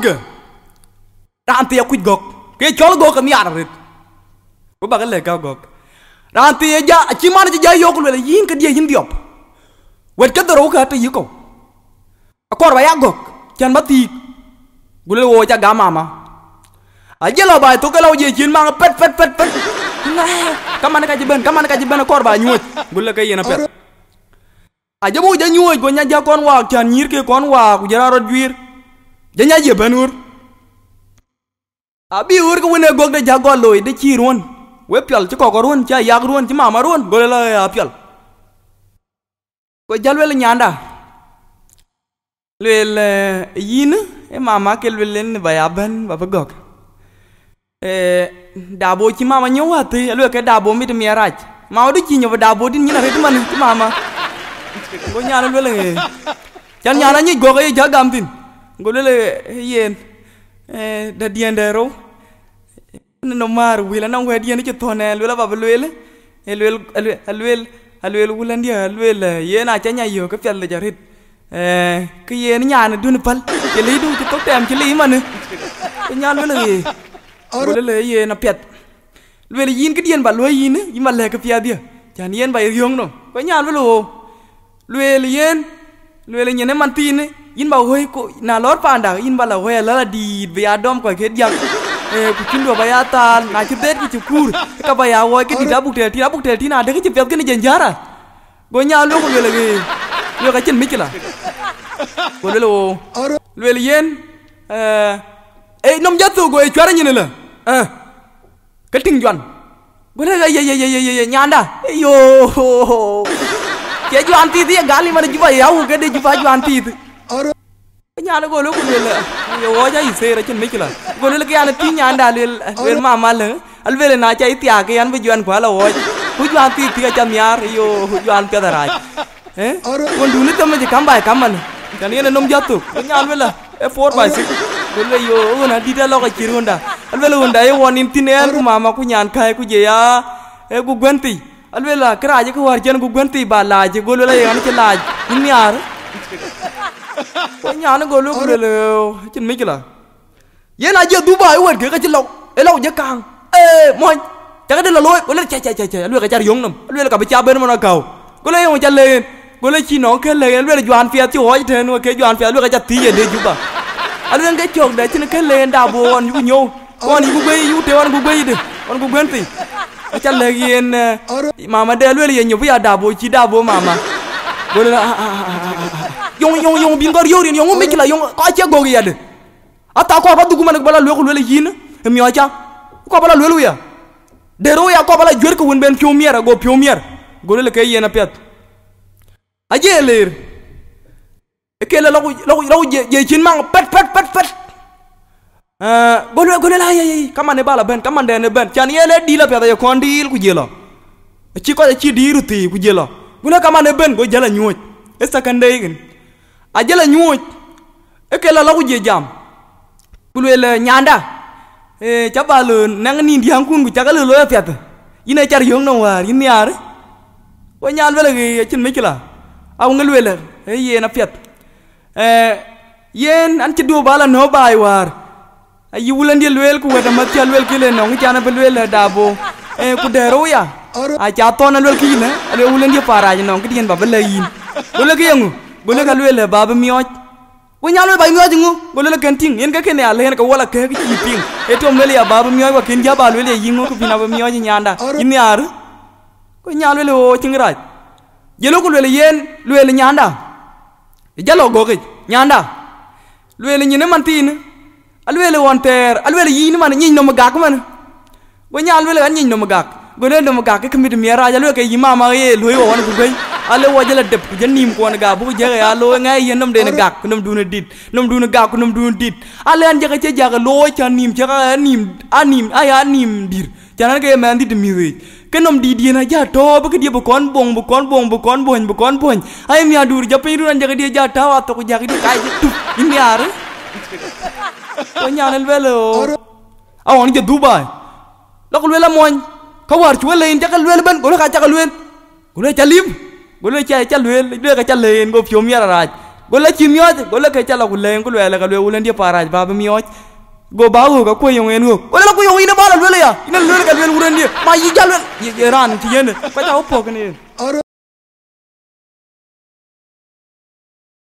ga ranti ya kuit gok ke chol gok mi ararit ko ba gele ka gok ranti ya ja chi man ja yokul ko yin ka die yin diop wet ka doro ka te yiko akor ba ya gok chan ba ti gule wo ja ga mama aja lo ba to ke lo je chin ma pet pet pet pet kamane ka jiben kamane ka ben akor ba nyuot gule ka yena pet aja bo ja nyuot go nya ja kon wa chan nyir ke kon wa ku jara rod wir janya ye benur abi ur ko wona gog de jago loy de chi ruon we pyal chi koko ruon cha yag ruon chi mama ruon gole la ya pyal ko jalwe la nyanda lel yin e mama ke lelen ba ya ben ba ba gog e dabo chi mama nyowa te lwe ke dabo mi de mi raj ma odu chi nyoba dabo din nyina re man chi mama ko nyana lwe le chan nyana ni gog e jagam tin ngolele yen eh, da diendero no mar wila na ngwe dien ke tone lwela ba lwele eh, lwel lwel lwel wulan dia lwel yen a chanya yo ke fyal jarit eh ke yen nyan dun pal ke li du ke to tem ke li man nyan wala ye ngolele yen a pet lwel yin ke dien ba lwe yin yin ma le ke pya dia chan yen ba e yong no ko nyan wala lwel yen lwel nyene mantine in ba hoy ko na lor panda in ba la hoy la la di be adom ko ke dia e eh, ku kin ba baya na ki der ki kur ka ya wo ke di dabuk te ti dabuk te ti na de ki pet ke ni jenjara go nya lu ko le ge yo ka cin mikila ko le lo le yen eh e nom jatu go e chara ni la eh ka ting jwan go le ye ye ye ye ye nyanda eh, yo ke jwan ti ti gali mar juba ya wo ke de juba jwan ti ti nyana go lo kunel yo wo ja isere chen mikla go le ke yana ti nyanda le le mama le al vele na cha itia ke yan bijuan kwa lo wo ti ti cha nyar yo juan pe dara eh go dulu to me kamba kamal kan yene nom jatu nyal vela e 4 by 6 Bela yo, una dida lo ka kirunda. Albela unda e wonin tinen ku mama ku nyan kai ku jeya. E ku gwenti. Albela kra aje ku warjan ku gwenti yang ke laj. Ini ar. nó nyana go lu kure chân chin chưa là? ye là giờ du bài quên kiểu cái chân lộc, e lok ye kang e moy ta ka de la loy ko le chạy chạy, cha cha lu ka cha yong nam lu ka ba cha ben mo na kau ko le yong cha lên, ko le chi nó ke lên, lu là juan fia chi ho te no ke juan fia lu ka cha ti ye de anh ba cái lu ka chok nó chin lên đào da anh, on nhau, nyo on cũng bai yu te anh cũng bai de on gu ben ti cha le yen mama de lu ye nyu ya da bo chi da bo mama ko le a a a a yong yong yong yon yong yorin kila yong yon acha gogi yade ata ko ba duguma nak bala lwekul wele yin mi acha ko bala lwelu ya ro ya ko bala jwer ko won ben piomier ya? go piomier ya? go lele kay yena ya, pet aje ler la lagu lagu lagu je chin mang pet pet pet pet Uh, eh, golwe golwe la ya kama ne bala ben kamar ne ben chan yele la pya ya kondil ku jelo chi ko chi diru ti ku jelo golwe kama ne ben go jala nyuot esakan deh kan la nyuoch eke la kuje jam kulwele nyanda eh, e chabalo nang ni ndiang kun ku chakalo lo apiat ya yina char yong no war yin yar wa nyan wele ge ya chin mikla aw ngelwele e eh, na apiat e eh, yen an chidu bala no bai war ayi wulan di lwel ku weda matia lwel kile no ngichana da dabo e ku dero ya a cha tona lwel kine ale wulan di paraj no ngidien babele yin wele ge yangu gole ka lwe le baba mioj we nyalo ba mioj ngu gole le ken ting en ka kene ale hen ka wala ke ki ping e to mele ya baba mioj wa ken ja ba lwe le yingu ku pina ba mioj nyanda ini ar ko nyalo le o tingra jelo ku lwe le yen lwe le nyanda e jalo goge nyanda lwe le nyine man tin alwe le won ter alwe le yin man nyin no magak man we nyalo le nyin no magak gole no magak ke mi de miara jalo ke yima ma ye lwe won ku gei ale wajala dep je nim ko ga bu je ya lo ngai ye nam de na gak nam duna dit nam duna gak nam duna dit ale an je ci jaga lo cha nim cha nim anim aya nim dir jangan ke mandi dit mi we kenom di di na ja to ba dia bu kon bong bu kon bong bu kon bong bu kon bong ay mi adur ja dia ja ta wa to ko jaga dia kai tu ini ar ko welo velo awon je dubai lokul war ci kawar chuwelen jaxal lwel ben ko ka jaga lwel ko le gole cha cha lwel lwe ka cha len go pyom yara raj gole chi myoj gole ka cha la kulen gole la gole ulen dia paraj baba myoj go bawo ka ko yong en go gole la ko yong ina bala lwel ya ina lwel ka lwel ulen dia ma yi cha lwel yeran ti yen ka cha opo kene